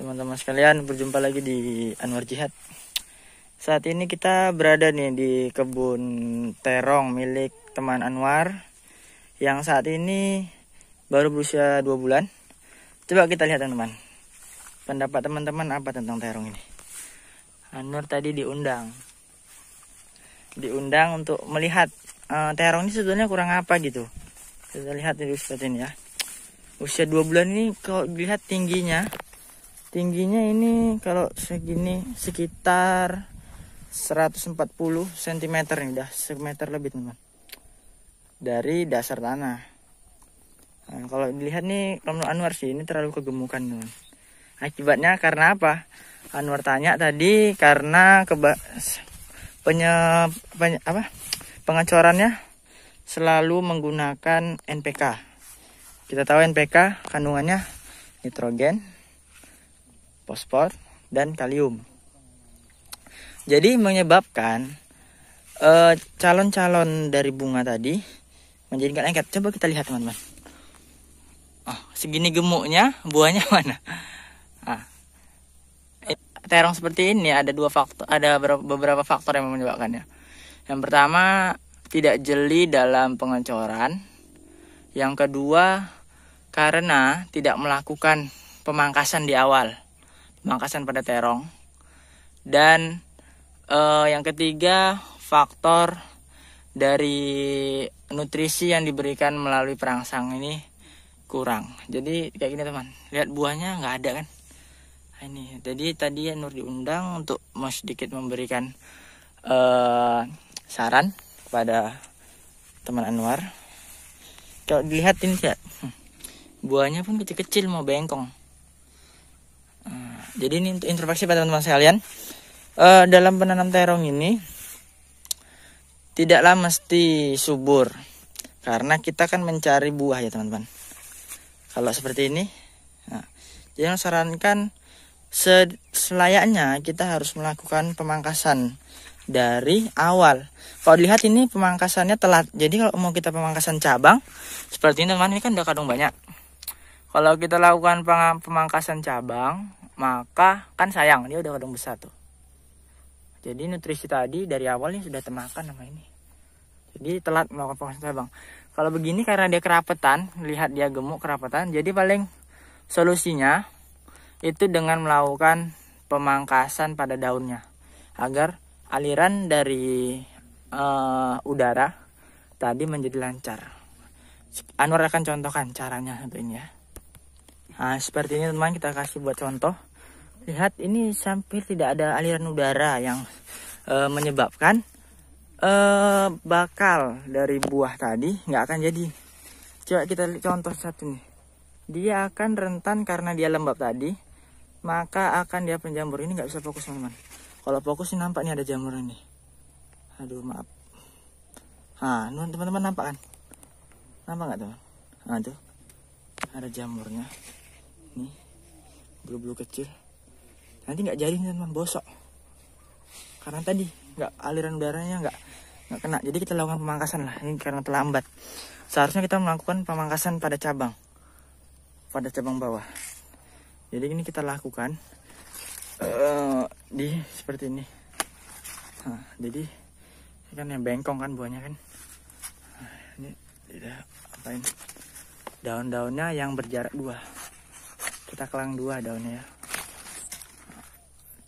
teman-teman sekalian berjumpa lagi di Anwar Jihad saat ini kita berada nih di kebun terong milik teman Anwar yang saat ini baru berusia 2 bulan coba kita lihat teman-teman pendapat teman-teman apa tentang terong ini Anwar tadi diundang diundang untuk melihat uh, terong ini sebetulnya kurang apa gitu kita lihat di ini ya usia 2 bulan ini kalau dilihat tingginya tingginya ini kalau segini sekitar 140 cm nih udah semeter lebih teman dari dasar tanah nah, kalau dilihat nih Romlo Anwar sih ini terlalu kegemukan teman akibatnya karena apa Anwar tanya tadi karena keba penye, penye apa pengecorannya selalu menggunakan NPK kita tahu NPK kandungannya nitrogen fosfor dan kalium. Jadi menyebabkan eh, calon-calon e, dari bunga tadi menjadi menjadikan lengket. Coba kita lihat teman-teman. Oh, segini gemuknya, buahnya mana? Ah. Terong seperti ini ada dua faktor, ada beberapa faktor yang menyebabkannya. Yang pertama, tidak jeli dalam pengencoran. Yang kedua, karena tidak melakukan pemangkasan di awal. Mangkasan pada terong. Dan uh, yang ketiga faktor dari nutrisi yang diberikan melalui perangsang ini kurang. Jadi kayak gini teman, lihat buahnya nggak ada kan? Nah, ini, jadi tadi Nur diundang untuk mau sedikit memberikan uh, saran kepada teman Anwar. Kalau ini lihat, buahnya pun kecil-kecil mau bengkong. Jadi ini untuk introspeksi pada teman-teman sekalian. E, dalam penanam terong ini tidaklah mesti subur karena kita kan mencari buah ya teman-teman. Kalau seperti ini, nah, jadi yang sarankan selayaknya kita harus melakukan pemangkasan dari awal. Kalau dilihat ini pemangkasannya telat. Jadi kalau mau kita pemangkasan cabang seperti ini teman teman, ini kan udah kadung banyak. Kalau kita lakukan pemangkasan cabang maka kan sayang dia udah kadung besar tuh jadi nutrisi tadi dari awal nih sudah termakan sama ini jadi telat melakukan proses cabang kalau begini karena dia kerapetan lihat dia gemuk kerapetan jadi paling solusinya itu dengan melakukan pemangkasan pada daunnya agar aliran dari uh, udara tadi menjadi lancar Anwar akan contohkan caranya untuk ini ya Nah, seperti ini teman kita kasih buat contoh lihat ini sampir tidak ada aliran udara yang e, menyebabkan e, bakal dari buah tadi nggak akan jadi coba kita contoh satu nih dia akan rentan karena dia lembab tadi maka akan dia penjamur ini nggak bisa fokus teman-teman kalau fokus ini nampak nih ada jamur ini aduh maaf ah teman-teman nampak kan nampak nggak teman nah ada jamurnya nih bulu-bulu kecil nanti nggak jadi teman bosok karena tadi nggak aliran udaranya nggak nggak kena jadi kita lakukan pemangkasan lah ini karena terlambat seharusnya kita melakukan pemangkasan pada cabang pada cabang bawah jadi ini kita lakukan uh, di seperti ini nah, jadi ini kan yang bengkong kan buahnya kan nah, ini tidak apain daun-daunnya yang berjarak dua kita kelang dua daunnya ya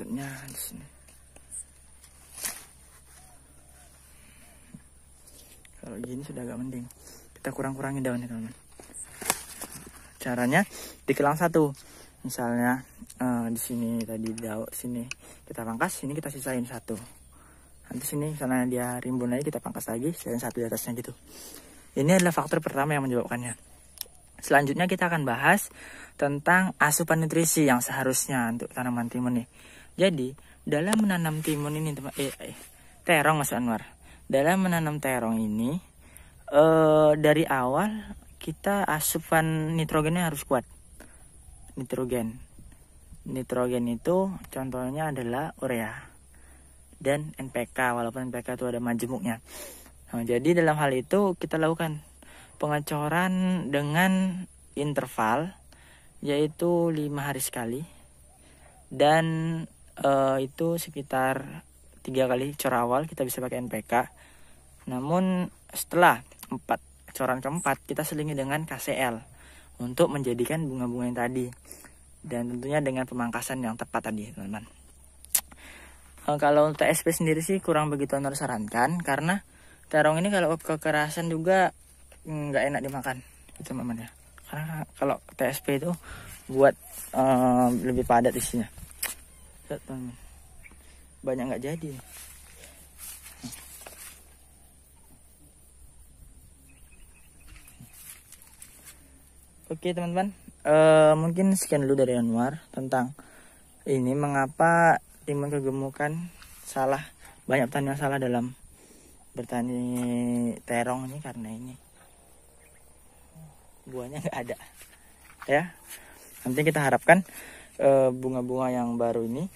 lututnya di sini kalau gini sudah agak mending kita kurang-kurangin daunnya teman-teman caranya dikelang satu misalnya eh, di sini tadi daun sini kita pangkas sini kita sisain satu nanti sini misalnya dia rimbun lagi kita pangkas lagi sisain satu di atasnya gitu ini adalah faktor pertama yang menyebabkannya Selanjutnya kita akan bahas tentang asupan nutrisi yang seharusnya untuk tanaman timun nih. Jadi dalam menanam timun ini teman, eh, eh terong Mas Anwar. Dalam menanam terong ini eh, dari awal kita asupan nitrogennya harus kuat. Nitrogen. Nitrogen itu contohnya adalah urea dan NPK walaupun NPK itu ada majemuknya. Nah, jadi dalam hal itu kita lakukan pengecoran dengan interval yaitu lima hari sekali dan uh, itu sekitar tiga kali cor awal kita bisa pakai NPK. Namun setelah empat coran keempat kita selingi dengan KCL untuk menjadikan bunga-bunga yang tadi dan tentunya dengan pemangkasan yang tepat tadi teman-teman. Uh, kalau untuk SP sendiri sih kurang begitu honor sarankan karena terong ini kalau kekerasan juga mm, nggak enak dimakan itu teman-teman ya. Karena kalau TSP itu buat uh, lebih padat isinya katanya banyak nggak jadi Oke teman-teman, uh, mungkin sekian dulu dari Anwar tentang ini mengapa timbul kegemukan salah banyak petani yang salah dalam bertani terong ini karena ini buahnya nggak ada ya nanti kita harapkan Eh, bunga-bunga yang baru ini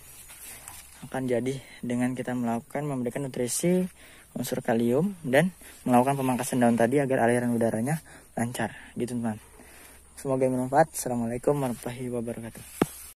akan jadi dengan kita melakukan memberikan nutrisi unsur kalium dan melakukan pemangkasan daun tadi agar aliran udaranya lancar gitu teman semoga bermanfaat assalamualaikum warahmatullahi wabarakatuh